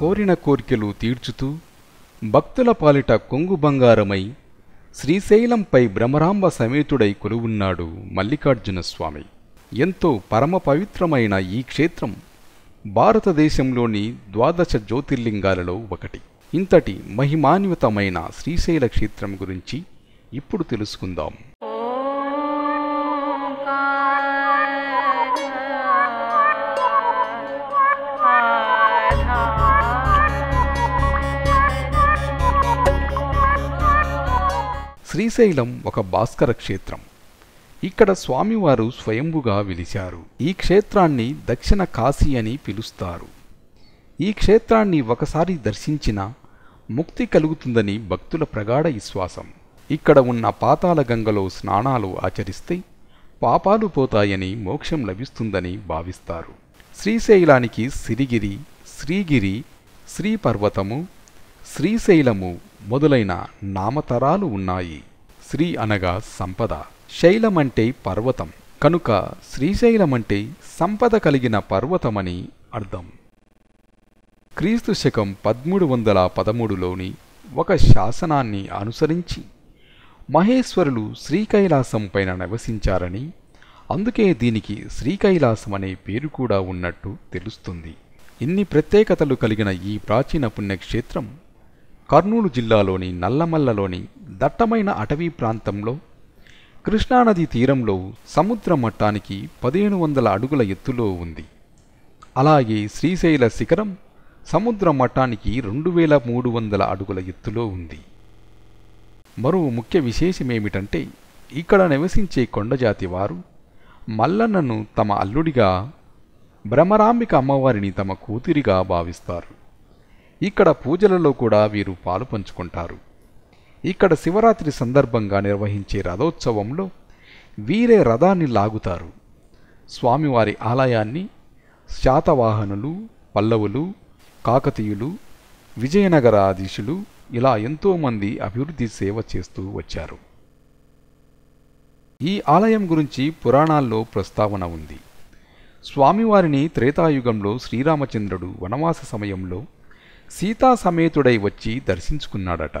కోరిన కోర్కెలు తీర్చుతూ భక్తుల పాలిట కొంగు బంగారమై శ్రీశైలంపై భ్రమరాంబ సమేతుడై కొలువున్నాడు మల్లికార్జున స్వామి ఎంతో పరమ పవిత్రమైన ఈ క్షేత్రం భారతదేశంలోని ద్వాదశ జ్యోతిర్లింగాలలో ఒకటి ఇంతటి మహిమాన్వితమైన శ్రీశైల క్షేత్రం గురించి ఇప్పుడు తెలుసుకుందాం శ్రీశైలం ఒక భాస్కర క్షేత్రం ఇక్కడ స్వామివారు స్వయంభుగా విలిచారు ఈ క్షేత్రాన్ని దక్షిణ కాశీ అని పిలుస్తారు ఈ క్షేత్రాన్ని ఒకసారి దర్శించిన ముక్తి కలుగుతుందని భక్తుల ప్రగాఢ విశ్వాసం ఇక్కడ ఉన్న పాతాల గంగలో స్నానాలు ఆచరిస్తే పాపాలు పోతాయని మోక్షం లభిస్తుందని భావిస్తారు శ్రీశైలానికి సిరిగిరి శ్రీగిరి శ్రీపర్వతము శ్రీశైలము మొదలైన నామతరాలు ఉన్నాయి శ్రీ అనగా సంపద శైలమంటే పర్వతం కనుక శ్రీశైలమంటే సంపద కలిగిన పర్వతమని అర్థం క్రీస్తు శకం పదమూడు వందల పదమూడులోని ఒక శాసనాన్ని అనుసరించి మహేశ్వరులు శ్రీకైలాసం పైన నివసించారని అందుకే దీనికి శ్రీకైలాసం అనే పేరు కూడా ఉన్నట్టు తెలుస్తుంది ఇన్ని ప్రత్యేకతలు కలిగిన ఈ ప్రాచీన పుణ్యక్షేత్రం కర్నూలు జిల్లాలోని నల్లమల్లలోని దట్టమైన అటవీ ప్రాంతంలో కృష్ణానది తీరంలో సముద్ర మట్టానికి పదిహేను వందల అడుగుల ఎత్తులో ఉంది అలాగే శ్రీశైల శిఖరం సముద్ర మట్టానికి రెండు వేల మూడు వందల అడుగుల ఎత్తులో ఉంది మరో ముఖ్య విశేషమేమిటంటే ఇక్కడ నివసించే కొండజాతి వారు మల్లన్నను తమ అల్లుడిగా భ్రమరాంబిక అమ్మవారిని తమ కూతురిగా భావిస్తారు ఇక్కడ పూజలలో కూడా వీరు పాలు పంచుకుంటారు ఇక్కడ శివరాత్రి సందర్భంగా నిర్వహించే రథోత్సవంలో వీరే రథాన్ని లాగుతారు స్వామివారి ఆలయాన్ని శాతవాహనులు పల్లవులు కాకతీయులు విజయనగరాధీశులు ఇలా ఎంతోమంది అభివృద్ధి సేవ చేస్తూ వచ్చారు ఈ ఆలయం గురించి పురాణాల్లో ప్రస్తావన ఉంది స్వామివారిని త్రేతాయుగంలో శ్రీరామచంద్రుడు వనవాస సమయంలో సీతా సమేతుడై వచ్చి దర్శించుకున్నాడట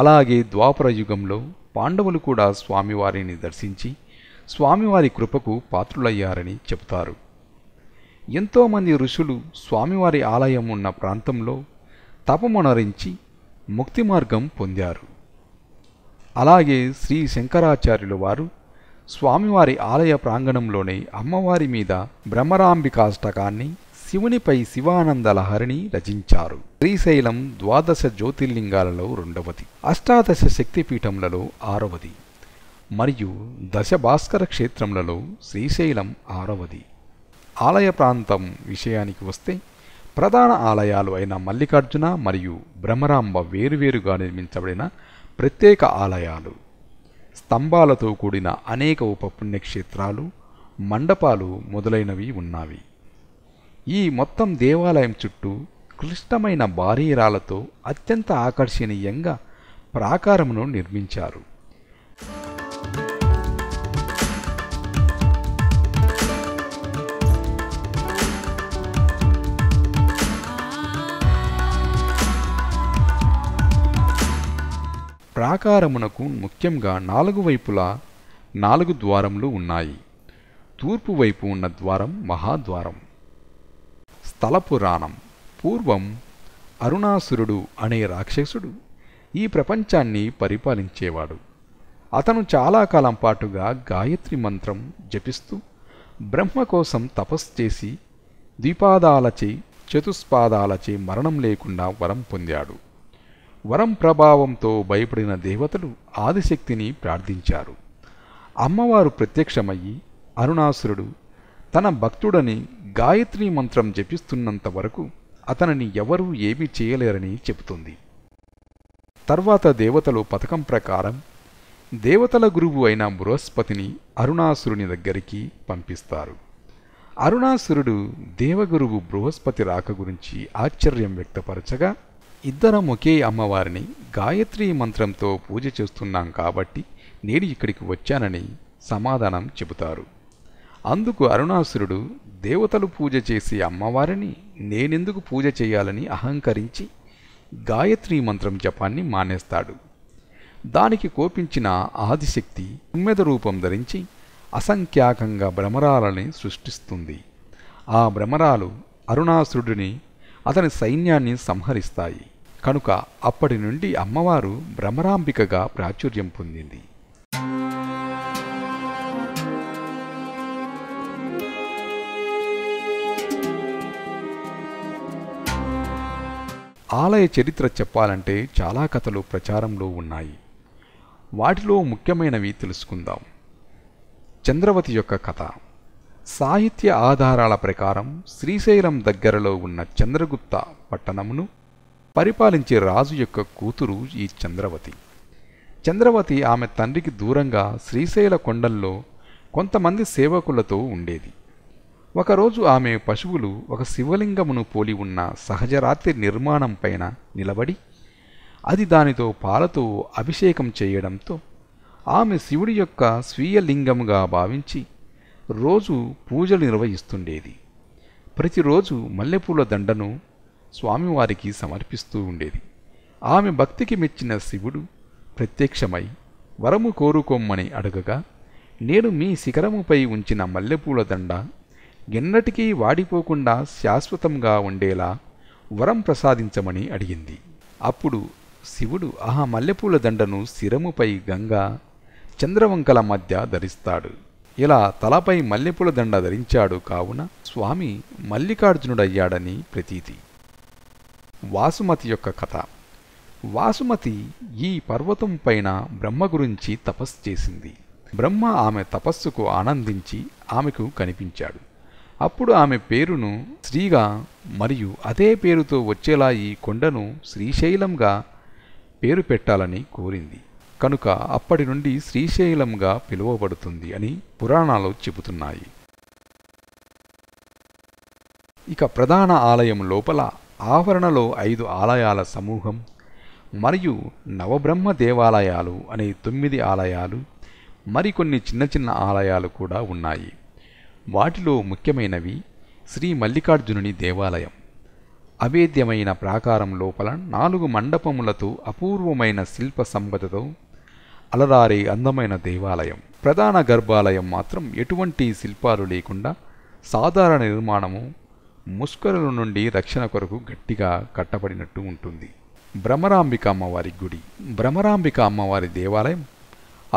అలాగే ద్వాపర యుగంలో పాండవులు కూడా స్వామివారిని దర్శించి స్వామివారి కృపకు పాత్రులయ్యారని చెబుతారు ఎంతోమంది ఋషులు స్వామివారి ఆలయం ఉన్న ప్రాంతంలో తపమునరించి ముక్తి మార్గం పొందారు అలాగే శ్రీ శంకరాచార్యులు వారు స్వామివారి ఆలయ ప్రాంగణంలోనే అమ్మవారి మీద భ్రమరాంబికాష్టకాన్ని శివునిపై శివానందలహరిని రచించారు శ్రీశైలం ద్వాదశ జ్యోతిర్లింగాలలో రెండవది అష్టాదశ శక్తిపీఠములలో ఆరవది మరియు దశ భాస్కర క్షేత్రములలో శ్రీశైలం ఆరవది ఆలయ ప్రాంతం విషయానికి వస్తే ప్రధాన ఆలయాలు అయిన మల్లికార్జున మరియు భ్రమరాంబ వేరువేరుగా నిర్మించబడిన ప్రత్యేక ఆలయాలు స్తంభాలతో కూడిన అనేక ఉప పుణ్యక్షేత్రాలు మండపాలు మొదలైనవి ఉన్నవి ఈ మొత్తం దేవాలయం చుట్టూ క్లిష్టమైన భారీ అత్యంత ఆకర్షణీయంగా ప్రాకారమును నిర్మించారు ప్రాకారమునకు ముఖ్యంగా నాలుగు వైపులా నాలుగు ద్వారములు ఉన్నాయి తూర్పు వైపు ఉన్న ద్వారం మహాద్వారం స్థలపురాణం పూర్వం అరుణాసురుడు అనే రాక్షసుడు ఈ ప్రపంచాన్ని పరిపాలించేవాడు అతను చాలా కాలం పాటుగా గాయత్రి మంత్రం జపిస్తూ బ్రహ్మ కోసం తపస్సు చేసి ద్విపాదాలచే చతుష్పాదాలచే మరణం లేకుండా వరం పొందాడు వరం ప్రభావంతో భయపడిన దేవతలు ఆదిశక్తిని ప్రార్థించారు అమ్మవారు ప్రత్యక్షమయ్యి అరుణాసురుడు తన భక్తుడని గాయత్రి మంత్రం జపిస్తున్నంత వరకు అతనిని ఎవరూ ఏమీ చేయలేరని చెబుతుంది తర్వాత దేవతలు పథకం ప్రకారం దేవతల గురువు అయిన బృహస్పతిని అరుణాసురుని దగ్గరికి పంపిస్తారు అరుణాసురుడు దేవగురువు బృహస్పతి రాక గురించి ఆశ్చర్యం వ్యక్తపరచగా ఇద్దరం ఒకే అమ్మవారిని గాయత్రీ మంత్రంతో పూజ చేస్తున్నాం కాబట్టి నేను ఇక్కడికి వచ్చానని సమాధానం చెబుతారు అందుకు అరుణాసురుడు దేవతలు పూజ చేసే అమ్మవారిని నేనెందుకు పూజ చేయాలని అహంకరించి గాయత్రీ మంత్రం జపాన్ని మానేస్తాడు దానికి కోపించిన ఆదిశక్తి ఉమ్మెద రూపం ధరించి అసంఖ్యాకంగా భ్రమరాలని సృష్టిస్తుంది ఆ భ్రమరాలు అరుణాసురుడిని అతని సైన్యాన్ని సంహరిస్తాయి కనుక అప్పటి నుండి అమ్మవారు భ్రమరాంబికగా ప్రాచుర్యం పొందింది ఆలయ చరిత్ర చెప్పాలంటే చాలా కథలు ప్రచారంలో ఉన్నాయి వాటిలో ముఖ్యమైనవి తెలుసుకుందాం చంద్రవతి యొక్క కథ సాహిత్య ఆధారాల ప్రకారం శ్రీశైలం దగ్గరలో ఉన్న చంద్రగుప్త పట్టణమును పరిపాలించే రాజు యొక్క కూతురు ఈ చంద్రవతి చంద్రవతి ఆమె తండ్రికి దూరంగా శ్రీశైల కొండల్లో కొంతమంది సేవకులతో ఉండేది ఒకరోజు ఆమె పశువులు ఒక శివలింగమును పోలి ఉన్న సహజరాత్రి నిర్మాణం పైన నిలబడి అది దానితో పాలతో అభిషేకం చేయడంతో ఆమె శివుడి యొక్క స్వీయ లింగముగా భావించి రోజు పూజలు నిర్వహిస్తుండేది ప్రతిరోజు మల్లెపూల దండను స్వామివారికి సమర్పిస్తూ ఉండేది ఆమె భక్తికి మెచ్చిన శివుడు ప్రత్యక్షమై వరము కోరుకోమ్మని అడగగా నేను మీ శిఖరముపై ఉంచిన మల్లెపూల దండ ఎన్నటికీ వాడిపోకుండా శాశ్వతంగా ఉండేలా వరం ప్రసాదించమని అడిగింది అప్పుడు శివుడు ఆ మల్లెపూల దండను శిరముపై గంగా చంద్రవంకల మధ్య ధరిస్తాడు ఇలా తలపై మల్లెపూల దండ ధరించాడు కావున స్వామి మల్లికార్జునుడయ్యాడని ప్రతీతి వాసుమతి యొక్క కథ వాసుమతి ఈ పర్వతం పైన బ్రహ్మ గురించి తపస్సు చేసింది బ్రహ్మ ఆమె తపస్సుకు ఆనందించి ఆమెకు కనిపించాడు అప్పుడు ఆమె పేరును శ్రీగా మరియు అదే పేరుతో వచ్చేలా ఈ కొండను శ్రీశైలంగా పేరు పెట్టాలని కోరింది కనుక అప్పటి నుండి శ్రీశైలంగా పిలువబడుతుంది అని పురాణాలు చెబుతున్నాయి ఇక ప్రధాన ఆలయం లోపల ఆవరణలో ఐదు ఆలయాల సమూహం మరియు నవబ్రహ్మ దేవాలయాలు అనే తొమ్మిది ఆలయాలు మరికొన్ని చిన్న చిన్న ఆలయాలు కూడా ఉన్నాయి వాటిలో ముఖ్యమైనవి శ్రీ మల్లికార్జునుని దేవాలయం అవేద్యమైన ప్రాకారం లోపల నాలుగు మండపములతో అపూర్వమైన శిల్ప సంపదతో అలరారే అందమైన దేవాలయం ప్రధాన గర్భాలయం మాత్రం ఎటువంటి శిల్పాలు లేకుండా సాధారణ నిర్మాణము ముష్కరుల నుండి రక్షణ కొరకు గట్టిగా కట్టబడినట్టు ఉంటుంది భ్రమరాంబిక అమ్మవారి గుడి భ్రమరాంబిక అమ్మవారి దేవాలయం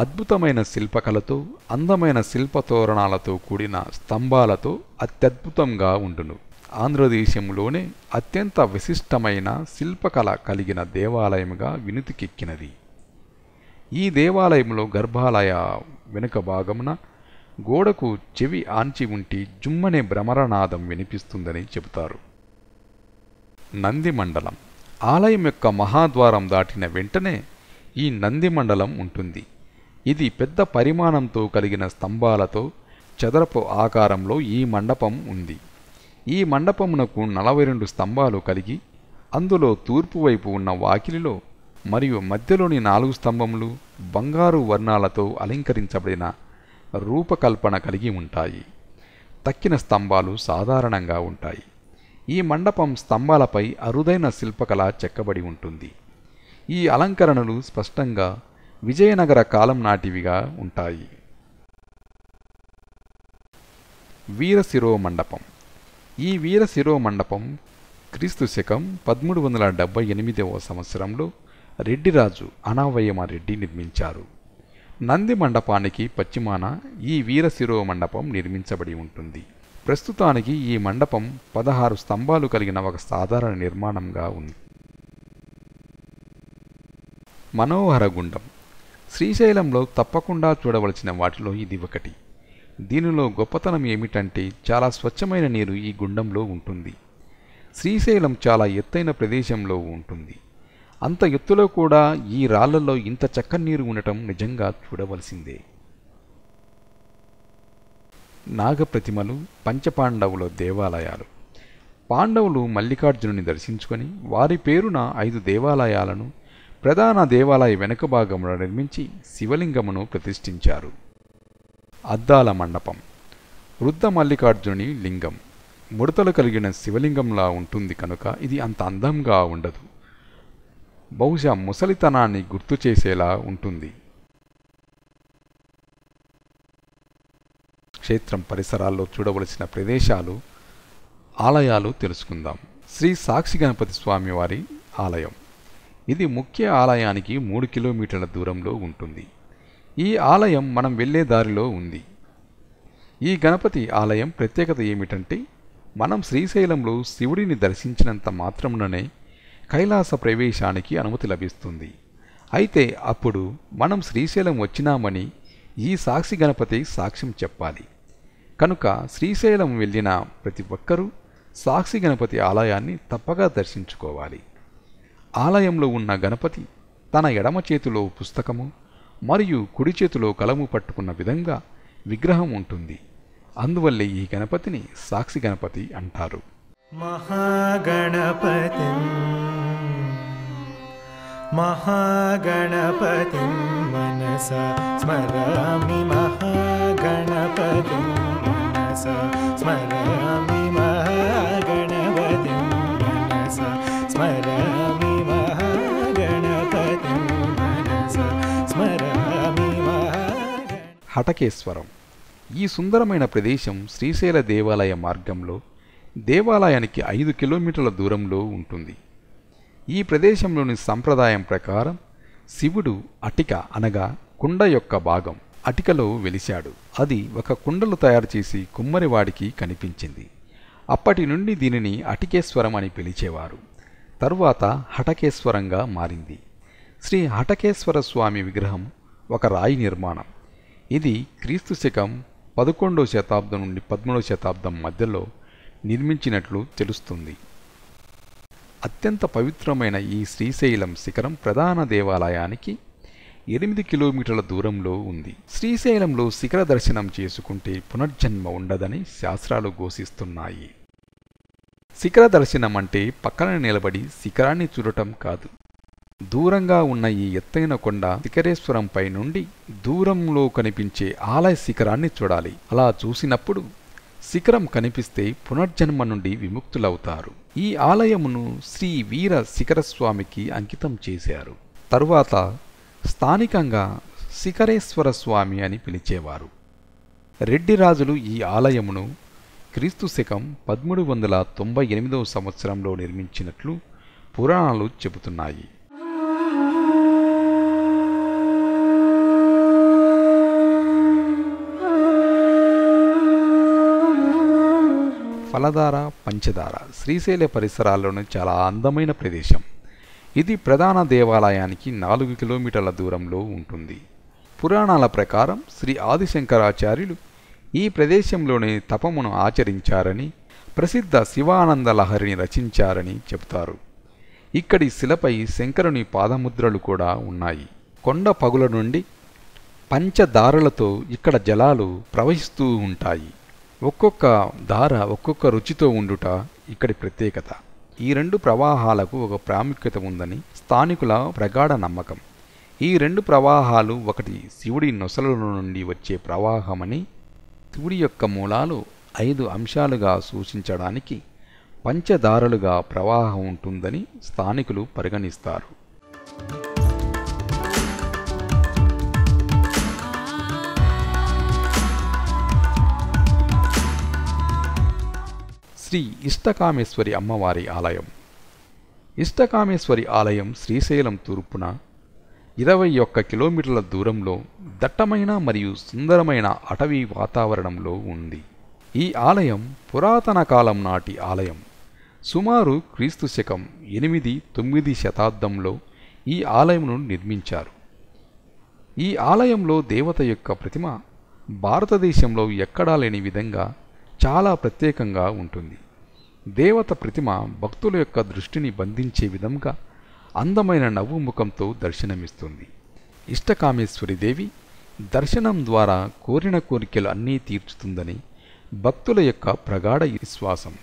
అద్భుతమైన శిల్పకళతో అందమైన శిల్పతోరణాలతో కూడిన స్తంభాలతో అత్యద్భుతంగా ఉండును ఆంధ్రదేశంలోనే అత్యంత విశిష్టమైన శిల్పకళ కలిగిన దేవాలయముగా వినుతికెక్కినది ఈ దేవాలయంలో గర్భాలయ వెనుక భాగమున గోడకు చెవి ఆంచి ఉంటి జుమ్మనే భ్రమరనాదం వినిపిస్తుందని చెబుతారు నంది మండలం ఆలయం యొక్క మహాద్వారం దాటిన వెంటనే ఈ నంది మండలం ఉంటుంది ఇది పెద్ద పరిమాణంతో కలిగిన స్తంభాలతో చదరపు ఆకారంలో ఈ మండపం ఉంది ఈ మండపమునకు నలభై రెండు స్తంభాలు కలిగి అందులో తూర్పు వైపు ఉన్న వాకిలిలో మరియు మధ్యలోని నాలుగు స్తంభములు బంగారు వర్ణాలతో అలంకరించబడిన రూపకల్పన కలిగి ఉంటాయి తక్కిన స్తంభాలు సాధారణంగా ఉంటాయి ఈ మండపం స్తంభాలపై అరుదైన శిల్పకళ చెక్కబడి ఉంటుంది ఈ అలంకరణలు స్పష్టంగా విజయనగర కాలం నాటివిగా ఉంటాయి వీరశిరో మండపం ఈ వీరశిరో మండపం క్రీస్తు శకం పదమూడు వందల డెబ్బై ఎనిమిదవ సంవత్సరంలో రెడ్డిరాజు రెడ్డి నిర్మించారు నంది మండపానికి పశ్చిమాన ఈ వీరశిరో మండపం నిర్మించబడి ఉంటుంది ప్రస్తుతానికి ఈ మండపం పదహారు స్తంభాలు కలిగిన ఒక సాధారణ నిర్మాణంగా ఉంది మనోహర గుండం శ్రీశైలంలో తప్పకుండా చూడవలసిన వాటిలో ఇది ఒకటి దీనిలో గొప్పతనం ఏమిటంటే చాలా స్వచ్ఛమైన నీరు ఈ గుండంలో ఉంటుంది శ్రీశైలం చాలా ఎత్తైన ప్రదేశంలో ఉంటుంది అంత ఎత్తులో కూడా ఈ రాళ్లలో ఇంత చక్కని నీరు ఉండటం నిజంగా చూడవలసిందే నాగప్రతిమలు పంచపాండవుల దేవాలయాలు పాండవులు మల్లికార్జునుని దర్శించుకొని వారి పేరున ఐదు దేవాలయాలను ప్రధాన దేవాలయ వెనుక భాగంలో నిర్మించి శివలింగమును ప్రతిష్ఠించారు అద్దాల మండపం వృద్ధ మల్లికార్జుని లింగం ముడతలు కలిగిన శివలింగంలా ఉంటుంది కనుక ఇది అంత అందంగా ఉండదు బహుశా ముసలితనాన్ని గుర్తు చేసేలా ఉంటుంది క్షేత్రం పరిసరాల్లో చూడవలసిన ప్రదేశాలు ఆలయాలు తెలుసుకుందాం శ్రీ సాక్షి గణపతి స్వామివారి ఆలయం ఇది ముఖ్య ఆలయానికి మూడు కిలోమీటర్ల దూరంలో ఉంటుంది ఈ ఆలయం మనం వెళ్ళే దారిలో ఉంది ఈ గణపతి ఆలయం ప్రత్యేకత ఏమిటంటే మనం శ్రీశైలంలో శివుడిని దర్శించినంత మాత్రంలోనే కైలాస ప్రవేశానికి అనుమతి లభిస్తుంది అయితే అప్పుడు మనం శ్రీశైలం వచ్చినామని ఈ సాక్షి గణపతి సాక్ష్యం చెప్పాలి కనుక శ్రీశైలం వెళ్ళిన ప్రతి ఒక్కరూ సాక్షి గణపతి ఆలయాన్ని తప్పగా దర్శించుకోవాలి ఆలయంలో ఉన్న గణపతి తన ఎడమ చేతిలో పుస్తకము మరియు కుడి చేతిలో కలము పట్టుకున్న విధంగా విగ్రహం ఉంటుంది అందువల్లే ఈ గణపతిని సాక్షి గణపతి అంటారు మహాగణపతి మహాగణపతి మనస స్మరామి మహాగణపతి మనస స్మరామి హటకేశ్వరం ఈ సుందరమైన ప్రదేశం శ్రీశైల దేవాలయ మార్గంలో దేవాలయానికి ఐదు కిలోమీటర్ల దూరంలో ఉంటుంది ఈ ప్రదేశంలోని సంప్రదాయం ప్రకారం శివుడు అటిక అనగా కుండ యొక్క భాగం అటికలో వెలిశాడు అది ఒక కుండలు తయారు చేసి కుమ్మరివాడికి కనిపించింది అప్పటి నుండి దీనిని అటికేశ్వరం అని పిలిచేవారు తరువాత హటకేశ్వరంగా మారింది శ్రీ హటకేశ్వర స్వామి విగ్రహం ఒక రాయి నిర్మాణం ఇది క్రీస్తు శకం పదకొండవ శతాబ్దం నుండి పదమూడవ శతాబ్దం మధ్యలో నిర్మించినట్లు తెలుస్తుంది అత్యంత పవిత్రమైన ఈ శ్రీశైలం శిఖరం ప్రధాన దేవాలయానికి ఎనిమిది కిలోమీటర్ల దూరంలో ఉంది శ్రీశైలంలో శిఖర దర్శనం చేసుకుంటే పునర్జన్మ ఉండదని శాస్త్రాలు ఘోషిస్తున్నాయి శిఖర దర్శనం అంటే పక్కన నిలబడి శిఖరాన్ని చూడటం కాదు దూరంగా ఉన్న ఈ ఎత్తైన కొండ శిఖరేశ్వరంపై నుండి దూరంలో కనిపించే ఆలయ శిఖరాన్ని చూడాలి అలా చూసినప్పుడు శిఖరం కనిపిస్తే పునర్జన్మ నుండి విముక్తులవుతారు ఈ ఆలయమును శ్రీ వీర శిఖరస్వామికి అంకితం చేశారు తరువాత స్థానికంగా శిఖరేశ్వర స్వామి అని పిలిచేవారు రెడ్డిరాజులు ఈ ఆలయమును క్రీస్తు శకం పదమూడు వందల తొంభై ఎనిమిదవ సంవత్సరంలో నిర్మించినట్లు పురాణాలు చెబుతున్నాయి ఫలధార పంచదార శ్రీశైల పరిసరాల్లోని చాలా అందమైన ప్రదేశం ఇది ప్రధాన దేవాలయానికి నాలుగు కిలోమీటర్ల దూరంలో ఉంటుంది పురాణాల ప్రకారం శ్రీ ఆదిశంకరాచార్యులు ఈ ప్రదేశంలోనే తపమును ఆచరించారని ప్రసిద్ధ శివానంద లహరిని రచించారని చెబుతారు ఇక్కడి శిలపై శంకరుని పాదముద్రలు కూడా ఉన్నాయి కొండ పగుల నుండి పంచదారులతో ఇక్కడ జలాలు ప్రవహిస్తూ ఉంటాయి ఒక్కొక్క ధార ఒక్కొక్క రుచితో ఉండుట ఇక్కడి ప్రత్యేకత ఈ రెండు ప్రవాహాలకు ఒక ప్రాముఖ్యత ఉందని స్థానికుల ప్రగాఢ నమ్మకం ఈ రెండు ప్రవాహాలు ఒకటి శివుడి నొసల నుండి వచ్చే ప్రవాహమని శివుడి యొక్క మూలాలు ఐదు అంశాలుగా సూచించడానికి పంచదారలుగా ప్రవాహం ఉంటుందని స్థానికులు పరిగణిస్తారు శ్రీ ఇష్టకామేశ్వరి అమ్మవారి ఆలయం ఇష్టకామేశ్వరి ఆలయం శ్రీశైలం తూర్పున ఇరవై ఒక్క కిలోమీటర్ల దూరంలో దట్టమైన మరియు సుందరమైన అటవీ వాతావరణంలో ఉంది ఈ ఆలయం పురాతన కాలం నాటి ఆలయం సుమారు క్రీస్తు శకం ఎనిమిది తొమ్మిది శతాబ్దంలో ఈ ఆలయంను నిర్మించారు ఈ ఆలయంలో దేవత యొక్క ప్రతిమ భారతదేశంలో ఎక్కడా లేని విధంగా చాలా ప్రత్యేకంగా ఉంటుంది దేవత ప్రతిమ భక్తుల యొక్క దృష్టిని బంధించే విధంగా అందమైన నవ్వు ముఖంతో దర్శనమిస్తుంది ఇష్టకామేశ్వరిదేవి దర్శనం ద్వారా కోరిన కోరికలు అన్నీ తీర్చుతుందని భక్తుల యొక్క ప్రగాఢ విశ్వాసం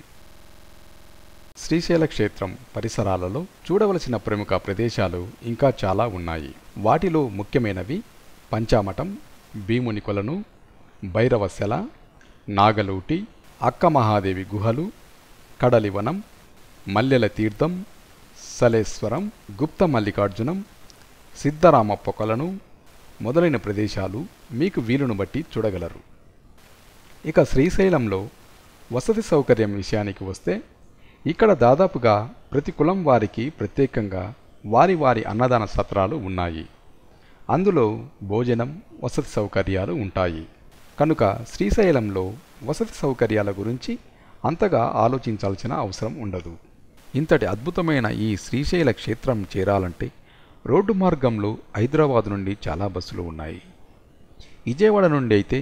శ్రీశైల క్షేత్రం పరిసరాలలో చూడవలసిన ప్రముఖ ప్రదేశాలు ఇంకా చాలా ఉన్నాయి వాటిలో ముఖ్యమైనవి పంచామఠం భీముని కొలను భైరవశల నాగలోటి అక్కమహాదేవి గుహలు కడలివనం మల్లెల తీర్థం సలేశ్వరం గుప్త మల్లికార్జునం సిద్ధరామప్ప కొలను మొదలైన ప్రదేశాలు మీకు వీలును బట్టి చూడగలరు ఇక శ్రీశైలంలో వసతి సౌకర్యం విషయానికి వస్తే ఇక్కడ దాదాపుగా ప్రతి కులం వారికి ప్రత్యేకంగా వారి వారి అన్నదాన సత్రాలు ఉన్నాయి అందులో భోజనం వసతి సౌకర్యాలు ఉంటాయి కనుక శ్రీశైలంలో వసతి సౌకర్యాల గురించి అంతగా ఆలోచించాల్సిన అవసరం ఉండదు ఇంతటి అద్భుతమైన ఈ శ్రీశైల క్షేత్రం చేరాలంటే రోడ్డు మార్గంలో హైదరాబాద్ నుండి చాలా బస్సులు ఉన్నాయి విజయవాడ నుండి అయితే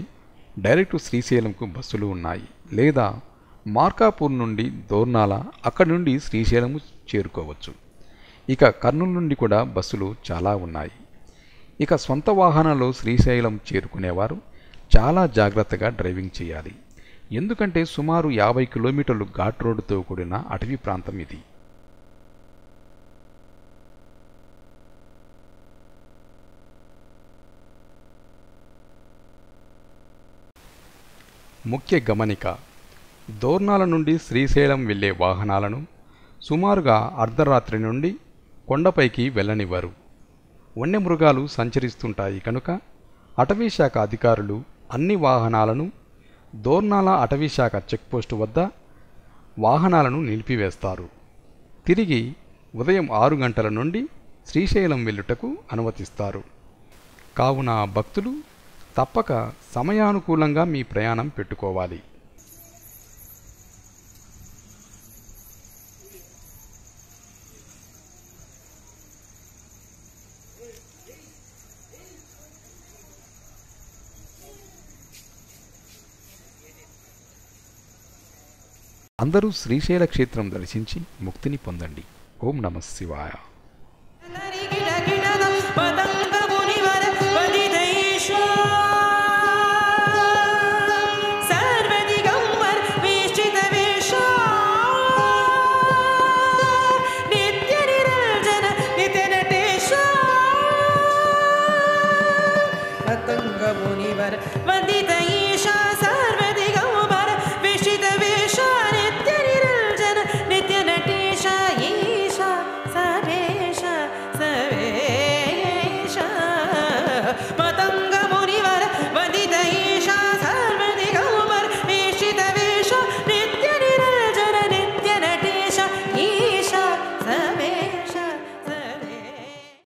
డైరెక్ట్ శ్రీశైలంకు బస్సులు ఉన్నాయి లేదా మార్కాపూర్ నుండి దోర్నాల అక్కడి నుండి శ్రీశైలము చేరుకోవచ్చు ఇక కర్నూలు నుండి కూడా బస్సులు చాలా ఉన్నాయి ఇక సొంత వాహనంలో శ్రీశైలం చేరుకునేవారు చాలా జాగ్రత్తగా డ్రైవింగ్ చేయాలి ఎందుకంటే సుమారు యాభై కిలోమీటర్లు ఘాట్ రోడ్డుతో కూడిన అటవీ ప్రాంతం ఇది ముఖ్య గమనిక దోర్నాల నుండి శ్రీశైలం వెళ్లే వాహనాలను సుమారుగా అర్ధరాత్రి నుండి కొండపైకి వెళ్ళనివ్వరు వన్యమృగాలు సంచరిస్తుంటాయి కనుక అటవీ శాఖ అధికారులు అన్ని వాహనాలను దోర్నాల అటవీశాఖ చెక్పోస్టు వద్ద వాహనాలను నిలిపివేస్తారు తిరిగి ఉదయం ఆరు గంటల నుండి శ్రీశైలం వెళ్ళుటకు అనుమతిస్తారు కావున భక్తులు తప్పక సమయానుకూలంగా మీ ప్రయాణం పెట్టుకోవాలి అందరూ శ్రీశైల క్షేత్రం దర్శించి ముక్తిని పొందండి ఓం నమ శివాయ